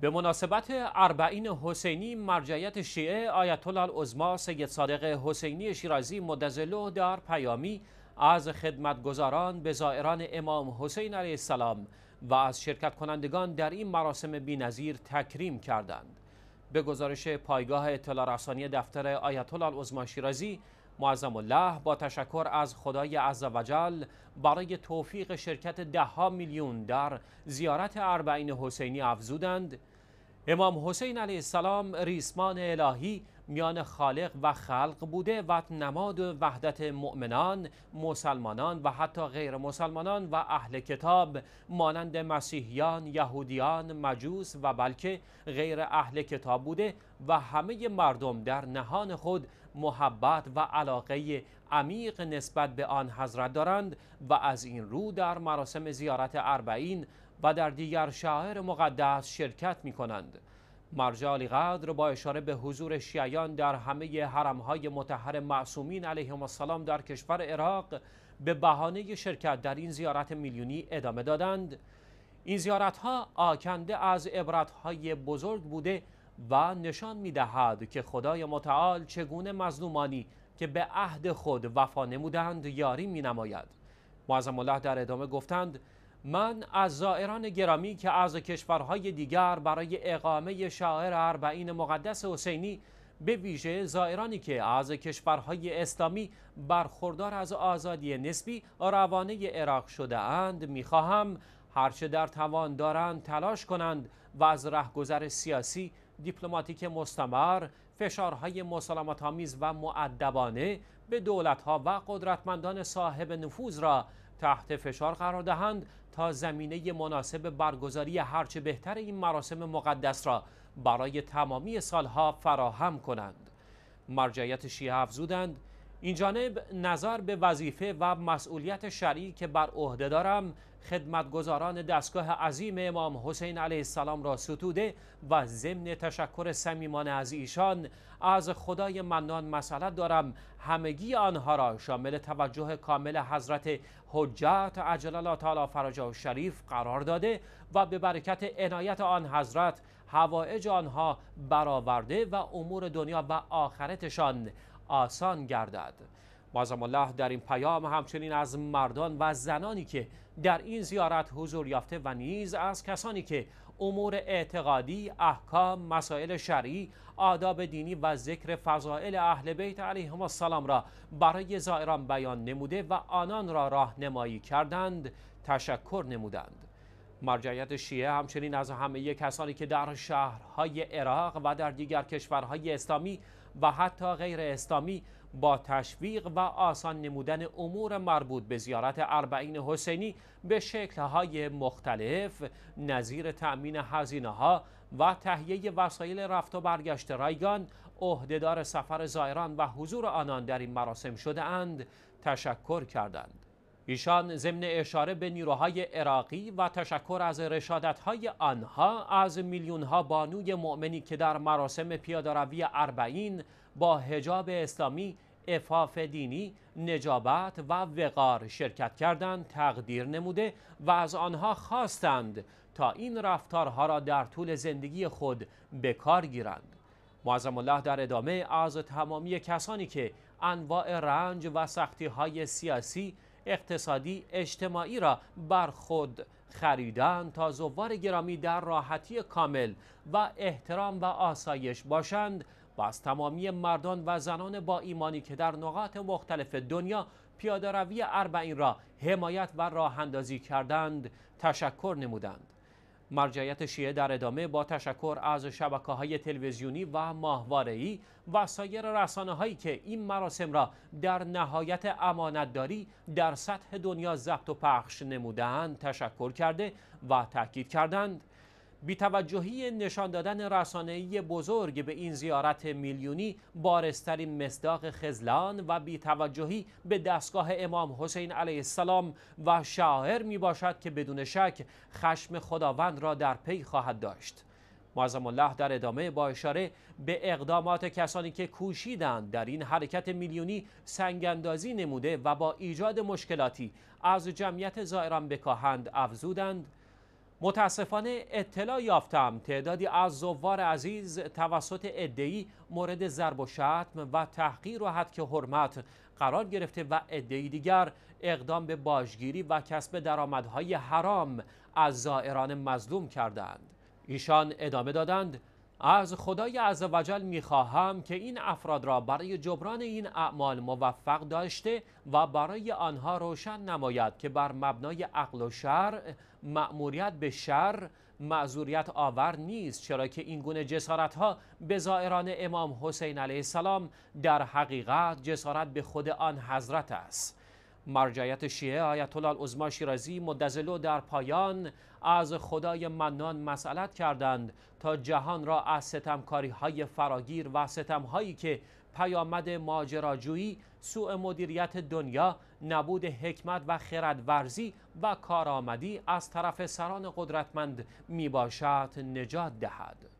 به مناسبت اربعین حسینی مرجعیت شیعه آیت الله سید صادق حسینی شیرازی مدظله در پیامی از خدمتگزاران به زائران امام حسین علیه السلام و از شرکت کنندگان در این مراسم بینظیر تکریم کردند. به گزارش پایگاه اطلاع رسانی دفتر آیت الله شیرازی معظم الله با تشکر از خدای عزوجل برای توفیق شرکت دهها میلیون در زیارت اربعین حسینی افزودند امام حسین علیه السلام ریسمان الهی میان خالق و خلق بوده و نماد وحدت مؤمنان مسلمانان و حتی غیر مسلمانان و اهل کتاب مانند مسیحیان یهودیان مجوس و بلکه غیر اهل کتاب بوده و همه مردم در نهان خود محبت و علاقه عمیق نسبت به آن حضرت دارند و از این رو در مراسم زیارت اربعین و در دیگر شاعر مقدس شرکت می کنند مرجع قدر با اشاره به حضور شیعیان در همه حرمهای متحر معصومین علیهم السلام در کشور عراق به بهانه شرکت در این زیارت میلیونی ادامه دادند این زیارت ها آکنده از عبرت های بزرگ بوده و نشان می دهد که خدای متعال چگونه مظلومانی که به عهد خود وفا نمودند یاری می نماید معظم الله در ادامه گفتند من از زائران گرامی که از کشورهای دیگر برای اقامه شاعر اربعین مقدس حسینی به ویژه زائرانی که از کشورهای اسلامی برخوردار از آزادی نسبی روانه عراق شده اند میخواهم هرچه در توان دارند تلاش کنند و از رهگذر سیاسی دیپلماتیک مستمر فشارهای مسالمت آمیز و معدبانه به دولتها و قدرتمندان صاحب نفوذ را تحت فشار قرار دهند تا زمینه مناسب برگزاری هرچه بهتر این مراسم مقدس را برای تمامی سالها فراهم کنند. مرجعیت شیعه افزودند این جانب نظر به وظیفه و مسئولیت شرعی که بر عهده دارم خدمتگزاران دستگاه عظیم امام حسین علیه السلام را ستوده و ضمن تشکر صمیمانه از ایشان از خدای منان مسئلت دارم همگی آنها را شامل توجه کامل حضرت حجت عجل الله تعالی و شریف قرار داده و به برکت عنایت آن حضرت هوایج آنها برآورده و امور دنیا و آخرتشان آسان گردد مازم الله در این پیام همچنین از مردان و زنانی که در این زیارت حضور یافته و نیز از کسانی که امور اعتقادی، احکام، مسائل شرعی، آداب دینی و ذکر فضائل اهل بیت علیهم السلام را برای زائران بیان نموده و آنان را راهنمایی کردند، تشکر نمودند. مرجعیت شیعه همچنین از همه کسانی که در شهرهای عراق و در دیگر کشورهای اسلامی و حتی غیر اسلامی با تشویق و آسان نمودن امور مربوط به زیارت اربعین حسینی به شکلهای مختلف نظیر تأمین حزینه ها و تهیه وسایل رفت و برگشت رایگان عهدهدار سفر زائران و حضور آنان در این مراسم شده اند تشکر کردند. ایشان ضمن اشاره به نیروهای عراقی و تشکر از رشادتهای آنها از میلیونها بانوی مؤمنی که در مراسم پیادهروی اربعین با هجاب اسلامی افاف دینی، نجابت و وقار شرکت کردند تقدیر نموده و از آنها خواستند تا این رفتارها را در طول زندگی خود به کار گیرند. معظم الله در ادامه از تمامی کسانی که انواع رنج و سختی های سیاسی اقتصادی اجتماعی را بر خود خریدن تا زوار گرامی در راحتی کامل و احترام و آسایش باشند و از تمامی مردان و زنان با ایمانی که در نقاط مختلف دنیا روی اربعین را حمایت و راهندازی کردند تشکر نمودند مرجعیت شیعه در ادامه با تشکر از شبکه های تلویزیونی و ماهواره‌ای و سایر رسانه هایی که این مراسم را در نهایت امانتداری در سطح دنیا ضبط و پخش نمودند تشکر کرده و تاکید کردند بیتوجهی نشان دادن رسانه‌ای بزرگ به این زیارت میلیونی بارسترین مصداق خزلان و بیتوجهی به دستگاه امام حسین علیه السلام و شاعر می باشد که بدون شک خشم خداوند را در پی خواهد داشت. معظم الله در ادامه با اشاره به اقدامات کسانی که کوشیدند در این حرکت میلیونی سنگندازی نموده و با ایجاد مشکلاتی از جمعیت زائران بکاهند افزودند متاسفانه اطلاع یافتم تعدادی از زوار عزیز توسط ادهی مورد ضرب و شتم و تحقیر و که حرمت قرار گرفته و ادهی دیگر اقدام به باجگیری و کسب درآمدهای حرام از زائران مظلوم کردند ایشان ادامه دادند از خدای عزوجل میخواهم که این افراد را برای جبران این اعمال موفق داشته و برای آنها روشن نماید که بر مبنای عقل و شر مأموریت به شر معذوریت آور نیست چرا که این گونه جسارت ها به زائران امام حسین علیه السلام در حقیقت جسارت به خود آن حضرت است مرجعیت شیعه آیت الله العظما شیرازی مدزلو در پایان از خدای منان مسئلت کردند تا جهان را از ستمکاری های فراگیر و ستم هایی که پیامد ماجراجویی، سوء مدیریت دنیا، نبود حکمت و خردورزی و کارآمدی از طرف سران قدرتمند می باشد نجات دهد.